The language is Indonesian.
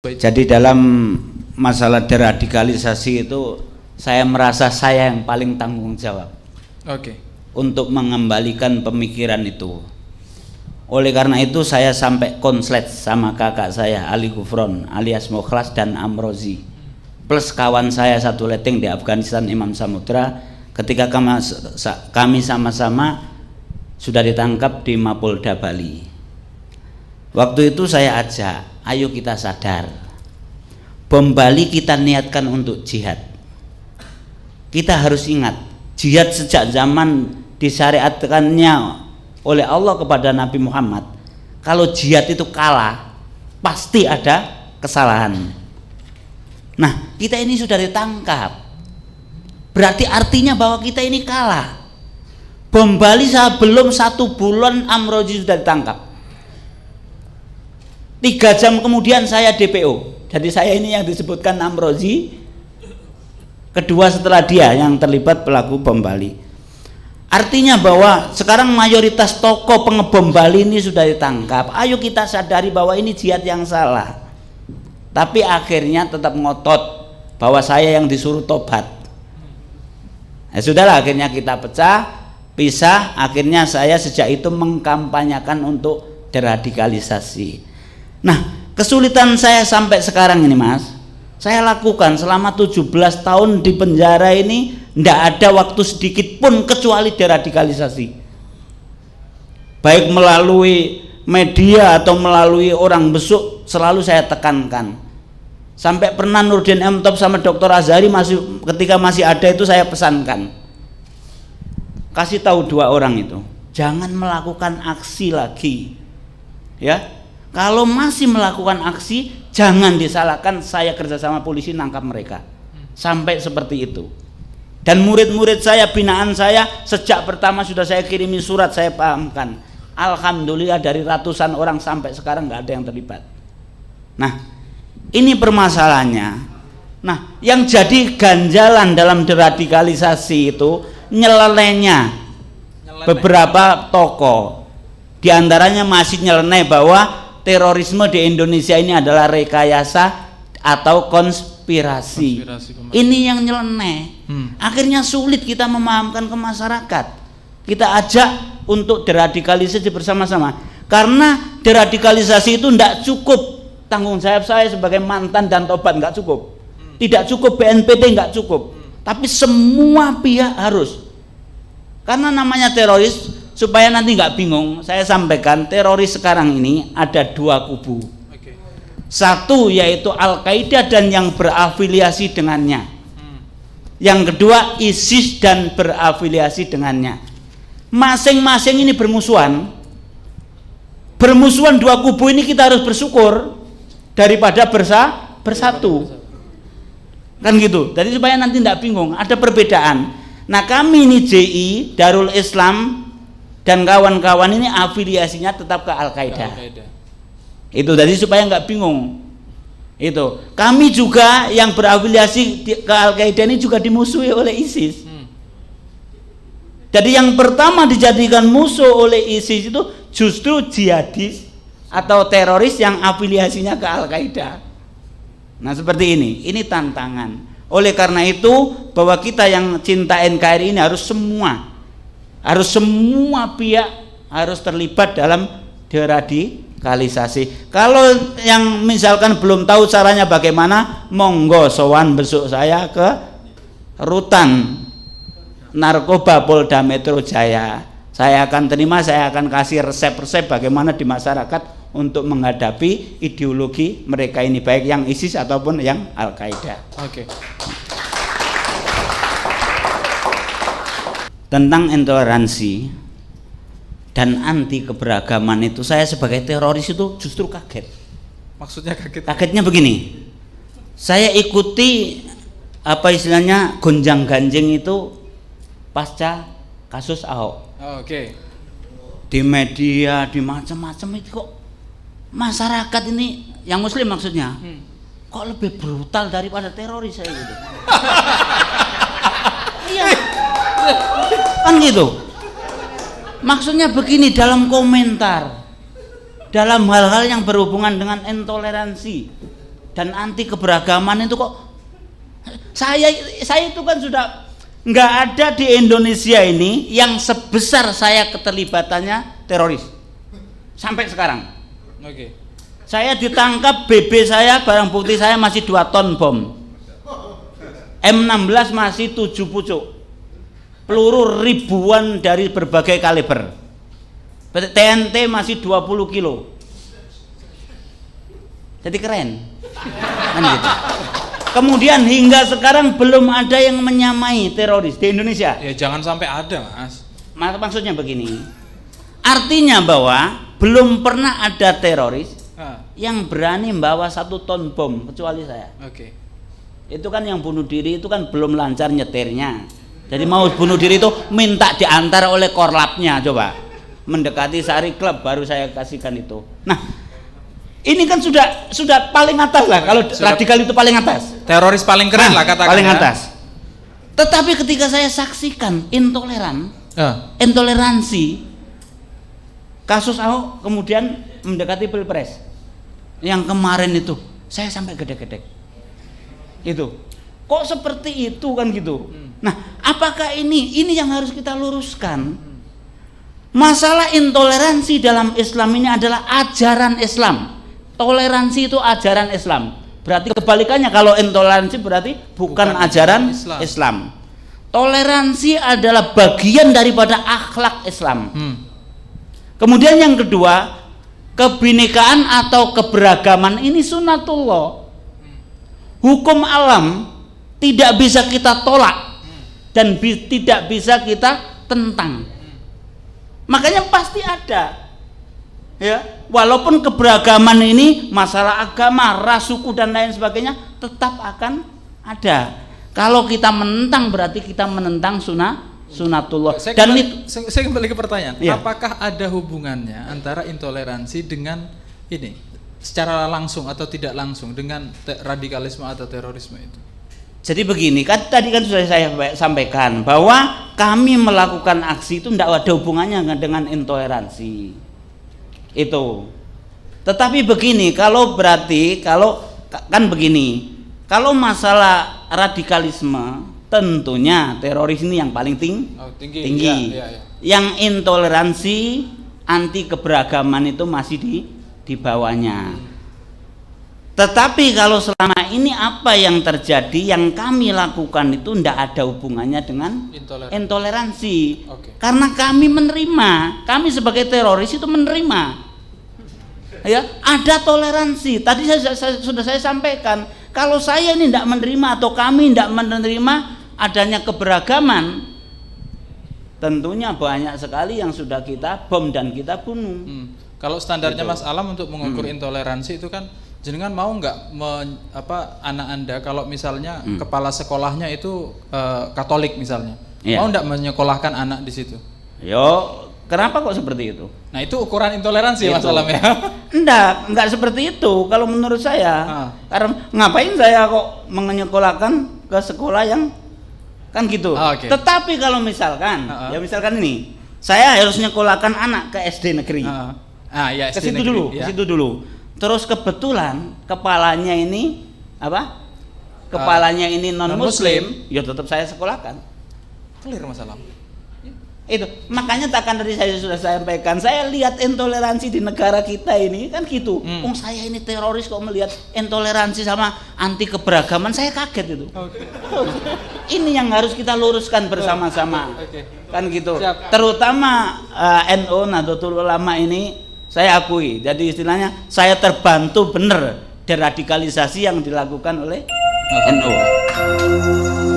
Jadi dalam masalah deradikalisasi itu saya merasa saya yang paling tanggung jawab. Oke. Okay. Untuk mengembalikan pemikiran itu. Oleh karena itu saya sampai konslet sama kakak saya Ali Gufron alias Mokhlas dan Amrozi. Plus kawan saya satu leting di Afghanistan Imam Samudra ketika kami sama-sama sudah ditangkap di Mapolda Bali. Waktu itu saya ajak, ayo kita sadar. Pembali kita niatkan untuk jihad. Kita harus ingat, jihad sejak zaman disyariatkannya oleh Allah kepada Nabi Muhammad. Kalau jihad itu kalah, pasti ada kesalahan. Nah, kita ini sudah ditangkap. Berarti artinya bahwa kita ini kalah. Bombali saya belum satu bulan Amroji sudah ditangkap Tiga jam kemudian saya DPO. Jadi saya ini yang disebutkan Amrozi, kedua setelah dia yang terlibat pelaku bom Bali. Artinya bahwa sekarang mayoritas toko pengebom Bali ini sudah ditangkap. Ayo kita sadari bahwa ini jihad yang salah. Tapi akhirnya tetap ngotot bahwa saya yang disuruh tobat. Ya nah, sudahlah akhirnya kita pecah, pisah, akhirnya saya sejak itu mengkampanyakan untuk deradikalisasi. Nah, kesulitan saya sampai sekarang ini, Mas. Saya lakukan selama 17 tahun di penjara ini tidak ada waktu sedikit pun kecuali deradikalisasi. Baik melalui media atau melalui orang besuk selalu saya tekankan. Sampai pernah Nurdin M Top sama Dr. Azhari masih ketika masih ada itu saya pesankan. Kasih tahu dua orang itu, jangan melakukan aksi lagi. Ya, kalau masih melakukan aksi, jangan disalahkan saya kerjasama polisi nangkap mereka. Sampai seperti itu. Dan murid-murid saya, binaan saya, sejak pertama sudah saya kirimi surat, saya pahamkan. Alhamdulillah dari ratusan orang sampai sekarang nggak ada yang terlibat. Nah, ini permasalahannya. Nah, yang jadi ganjalan dalam deradikalisasi itu nyelenehnya beberapa toko diantaranya masih nyeleneh bahwa terorisme di Indonesia ini adalah rekayasa atau konspirasi. konspirasi ini yang nyeleneh. Hmm. Akhirnya sulit kita memahamkan ke masyarakat. Kita ajak untuk deradikalisasi bersama-sama. Karena deradikalisasi itu tidak cukup tanggung jawab saya sebagai mantan dan tobat nggak cukup. Hmm. Tidak cukup BNPT nggak cukup. Hmm. Tapi semua pihak harus. Karena namanya teroris supaya nanti nggak bingung saya sampaikan teroris sekarang ini ada dua kubu satu yaitu Al Qaeda dan yang berafiliasi dengannya hmm. yang kedua ISIS dan berafiliasi dengannya masing-masing ini bermusuhan bermusuhan dua kubu ini kita harus bersyukur daripada bersa bersatu kan gitu jadi supaya nanti tidak bingung ada perbedaan nah kami ini JI Darul Islam dan kawan-kawan ini afiliasinya tetap ke Al-Qaeda. itu tadi supaya nggak bingung. Itu. Kami juga yang berafiliasi di, ke Al-Qaeda ini juga dimusuhi oleh ISIS. Hmm. Jadi yang pertama dijadikan musuh oleh ISIS itu justru jihadis atau teroris yang afiliasinya ke Al-Qaeda. Nah, seperti ini. Ini tantangan. Oleh karena itu bahwa kita yang cinta NKRI ini harus semua harus semua pihak harus terlibat dalam deradikalisasi. Kalau yang misalkan belum tahu caranya bagaimana, monggo sowan besok saya ke rutan narkoba Polda Metro Jaya. Saya akan terima, saya akan kasih resep-resep bagaimana di masyarakat untuk menghadapi ideologi mereka ini baik yang ISIS ataupun yang Al Qaeda. Oke. Okay. tentang intoleransi dan anti keberagaman itu saya sebagai teroris itu justru kaget. Maksudnya kaget? Kagetnya begini. Saya ikuti apa istilahnya gonjang ganjing itu pasca kasus Ahok. Oh, Oke. Okay. Di media, di macam-macam itu kok masyarakat ini yang muslim maksudnya hmm. kok lebih brutal daripada teroris saya gitu. iya kan gitu maksudnya begini dalam komentar dalam hal-hal yang berhubungan dengan intoleransi dan anti keberagaman itu kok saya saya itu kan sudah nggak ada di Indonesia ini yang sebesar saya keterlibatannya teroris sampai sekarang. Oke. Saya ditangkap BB saya barang bukti saya masih 2 ton bom. M16 masih 7 pucuk peluru ribuan dari berbagai kaliber TNT masih 20 kilo jadi keren kan gitu. kemudian hingga sekarang belum ada yang menyamai teroris di Indonesia ya jangan sampai ada mas maksudnya begini artinya bahwa belum pernah ada teroris ah. yang berani membawa satu ton bom kecuali saya oke okay. itu kan yang bunuh diri itu kan belum lancar nyetirnya jadi mau bunuh diri itu minta diantar oleh korlapnya coba mendekati sari klub baru saya kasihkan itu nah ini kan sudah sudah paling atas lah kalau sudah radikal itu paling atas teroris paling keren nah, lah katakan paling ya. atas tetapi ketika saya saksikan intoleran uh. intoleransi kasus Ahok kemudian mendekati pilpres yang kemarin itu saya sampai gede-gede itu kok seperti itu kan gitu hmm. nah Apakah ini ini yang harus kita luruskan? Masalah intoleransi dalam Islam ini adalah ajaran Islam. Toleransi itu ajaran Islam. Berarti kebalikannya kalau intoleransi berarti bukan, bukan ajaran Islam. Islam. Toleransi adalah bagian daripada akhlak Islam. Hmm. Kemudian yang kedua, kebinekaan atau keberagaman ini sunatullah. Hukum alam tidak bisa kita tolak dan bi tidak bisa kita tentang. Makanya pasti ada. Ya, walaupun keberagaman ini masalah agama, ras, suku dan lain sebagainya tetap akan ada. Kalau kita menentang berarti kita menentang sunnah sunatullah. Saya dan kembali, itu, saya kembali ke pertanyaan. Ya. Apakah ada hubungannya antara intoleransi dengan ini secara langsung atau tidak langsung dengan radikalisme atau terorisme itu? Jadi begini, kan tadi kan sudah saya sampaikan bahwa kami melakukan aksi itu tidak ada hubungannya dengan intoleransi. Itu. Tetapi begini, kalau berarti kalau kan begini, kalau masalah radikalisme tentunya teroris ini yang paling ting oh, tinggi. tinggi. Ya, ya, ya. Yang intoleransi, anti keberagaman itu masih di di bawahnya. Hmm. Tetapi kalau selama ini apa yang terjadi yang kami lakukan itu tidak ada hubungannya dengan intoleransi, intoleransi. Okay. Karena kami menerima, kami sebagai teroris itu menerima. Ya, ada toleransi. Tadi saya, saya, sudah saya sampaikan, kalau saya ini tidak menerima atau kami tidak menerima adanya keberagaman, tentunya banyak sekali yang sudah kita bom dan kita bunuh. Hmm. Kalau standarnya gitu. Mas Alam untuk mengukur hmm. intoleransi itu kan jenengan mau nggak apa anak anda kalau misalnya hmm. kepala sekolahnya itu uh, Katolik misalnya yeah. mau nggak menyekolahkan anak di situ? Yo, kenapa kok seperti itu? Nah itu ukuran intoleransi itu. mas Alam ya? Enggak, enggak seperti itu kalau menurut saya. Ah. Karena ngapain saya kok menyekolahkan ke sekolah yang kan gitu. Ah, okay. Tetapi kalau misalkan, ah, ah. ya misalkan ini, saya harus menyekolahkan anak ke SD negeri. Ah, ah, ah ya, SD ke situ dulu, ya. ke situ dulu Terus kebetulan kepalanya ini apa? Kepalanya ini ah, non muslim, ya tetap saya sekolahkan. Clear masalah. Itu. Makanya takkan tadi saya sudah sampaikan, saya lihat intoleransi di negara kita ini kan gitu. Hmm. Ung oh, saya ini teroris kok melihat intoleransi sama anti keberagaman, saya kaget itu. Okay. ini yang harus kita luruskan bersama-sama. Okay. Kan gitu. Siap. Terutama uh, eh, NU NO, Nahdlatul Ulama ini saya akui jadi istilahnya saya terbantu benar deradikalisasi yang dilakukan oleh NU NO.